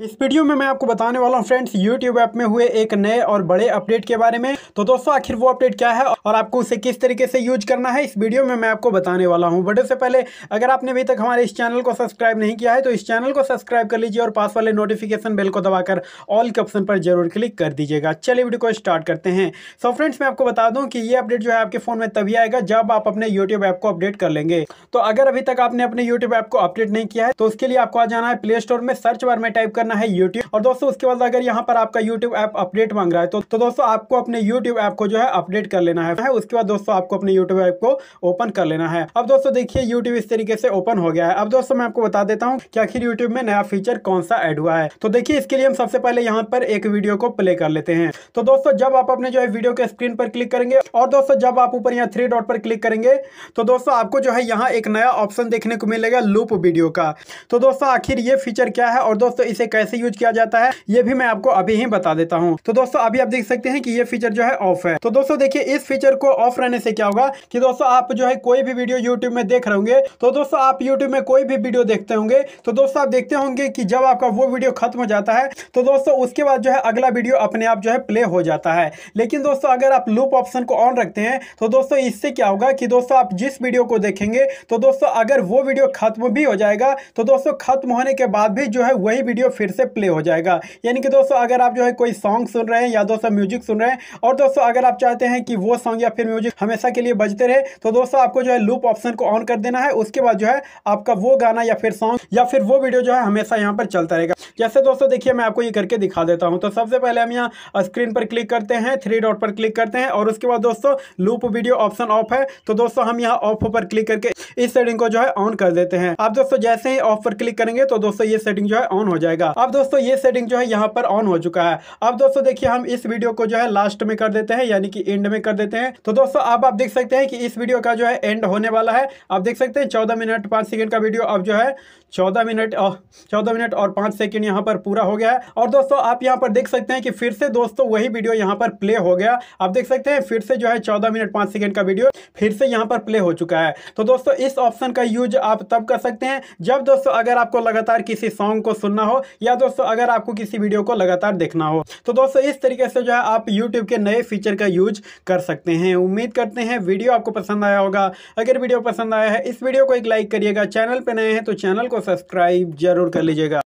इस वीडियो में मैं आपको बताने वाला हूँ फ्रेंड्स यूट्यूब ऐप में हुए एक नए और बड़े अपडेट के बारे में तो दोस्तों आखिर वो अपडेट क्या है और आपको उसे किस तरीके से यूज करना है इस वीडियो में मैं आपको बताने वाला हूँ बट उससे पहले अगर आपने अभी तक हमारे इस चैनल को सब्सक्राइब नहीं किया है तो इस चैनल को सब्सक्राइब कर लीजिए और पास वाले नोटिफिकेशन बेल को दबाकर ऑल के ऑप्शन पर जरूर क्लिक कर दीजिएगा चलिए वीडियो को स्टार्ट करते हैं सो फ्रेंड्स मैं आपको बता दूँ कि ये अपडेट जो है आपके फ़ोन में तभी आएगा जब आप अपने यूट्यूब ऐप को अपडेट कर लेंगे तो अगर अभी तक आपने अपने यूट्यूब ऐप को अपडेट नहीं किया है तो उसके लिए आपको आ जाना है प्ले स्टोर में सर्च बार में टाइप कर करना है यूट्यूब और दोस्तों उसके बाद अगर यहाँ पर आपका यूट्यूब ऐप अपडेट मांग रहा है तो, तो दोस्तों आपको अपने यूट्यूब ऐप को जो है अपडेट कर लेना है उसके बाद दोस्तों आपको अपने यूट्यूब ऐप को ओपन कर लेना है अब दोस्तों देखिए यूट्यूब इस तरीके से ओपन हो गया है अब दोस्तों मैं आपको बता देता हूँ कि आखिर यूट्यूब में नया फीचर कौन सा एड हुआ है तो देखिए इसके लिए हम सबसे पहले यहाँ पर एक वीडियो को प्ले कर लेते हैं तो दोस्तों जब आप अपने जो है वीडियो के स्क्रीन पर क्लिक करेंगे और दोस्तों जब आप ऊपर यहाँ थ्री डॉट पर क्लिक करेंगे तो दोस्तों आपको जो है यहाँ एक नया ऑप्शन देखने को मिलेगा लूप वीडियो का तो दोस्तों आखिर ये फीचर क्या है और दोस्तों इसे कैसे यूज किया जाता है ये भी मैं आपको अभी ही बता देता हूँ तो दोस्तों अभी आप देख सकते हैं कि ये फीचर जो है ऑफ है तो दोस्तों देखिए इस फीचर को ऑफ रहने से क्या होगा कि दोस्तों आप जो है कोई भी वीडियो यूट्यूब में देख रहे होंगे तो दोस्तों आप यूट्यूब में कोई भी वीडियो देखते होंगे तो दोस्तों आप देखते होंगे कि जब आपका वो वीडियो खत्म हो जाता है तो दोस्तों उसके बाद जो है अगला वीडियो अपने आप जो है प्ले हो जाता है लेकिन दोस्तों अगर आप लूप ऑप्शन को ऑन रखते हैं तो दोस्तों इससे क्या होगा कि दोस्तों आप जिस वीडियो को देखेंगे तो दोस्तों अगर वो वीडियो खत्म भी हो जाएगा तो दोस्तों खत्म होने के बाद भी जो है वही वीडियो फिर फिर से प्ले हो जाएगा यानी कि दोस्तों अगर आप जो है कोई सॉन्ग सुन रहे हैं या दोस्तों म्यूजिक सुन रहे हैं और दोस्तों अगर आप चाहते हैं कि वो सॉन्ग या फिर म्यूजिक हमेशा के लिए बजते रहे तो दोस्तों आपको जो है लूप ऑप्शन को ऑन कर देना है उसके बाद जो है आपका वो गाना या फिर सॉन्ग या फिर वो वीडियो जो है हमेशा यहाँ पर चलता रहेगा जैसे दोस्तों देखिए मैं आपको ये करके दिखा देता हूँ तो सबसे पहले हम यहाँ स्क्रीन पर क्लिक करते हैं थ्री डॉट पर क्लिक करते हैं और उसके बाद दोस्तों लूप वीडियो ऑप्शन ऑफ है तो दोस्तों हम यहाँ ऑफ पर क्लिक करके इस सेटिंग को जो है ऑन कर देते हैं आप दोस्तों जैसे ही ऑफ पर क्लिक करेंगे तो दोस्तों ये सेटिंग जो है ऑन हो जाएगा अब दोस्तों ये सेटिंग जो है यहाँ पर ऑन हो चुका है अब दोस्तों देखिए हम इस वीडियो को जो है लास्ट में कर देते हैं यानी कि एंड में कर देते हैं तो दोस्तों अब आप देख सकते हैं कि इस वीडियो का जो है एंड होने वाला है आप देख सकते हैं चौदह मिनट पांच सेकेंड का वीडियो अब जो है चौदह मिनट चौदह मिनट और पांच सेकेंड यहाँ पर पूरा हो गया है और दोस्तों आप यहाँ पर देख सकते हैं कि फिर से दोस्तों वही वीडियो यहाँ पर प्ले हो गया आप देख सकते हैं फिर से जो है चौदह मिनट पांच सेकेंड का वीडियो फिर से यहाँ पर प्ले हो चुका है तो दोस्तों इस ऑप्शन का यूज आप तब कर सकते हैं जब दोस्तों अगर आपको लगातार किसी सॉन्ग को सुनना हो या दोस्तों अगर आपको किसी वीडियो को लगातार देखना हो तो दोस्तों इस तरीके से जो है आप यूट्यूब के नए फीचर का यूज कर सकते हैं उम्मीद करते हैं वीडियो आपको पसंद आया होगा अगर वीडियो पसंद आया है इस वीडियो को एक लाइक करिएगा चैनल पर नए हैं तो चैनल को सब्सक्राइब जरूर कर लीजिएगा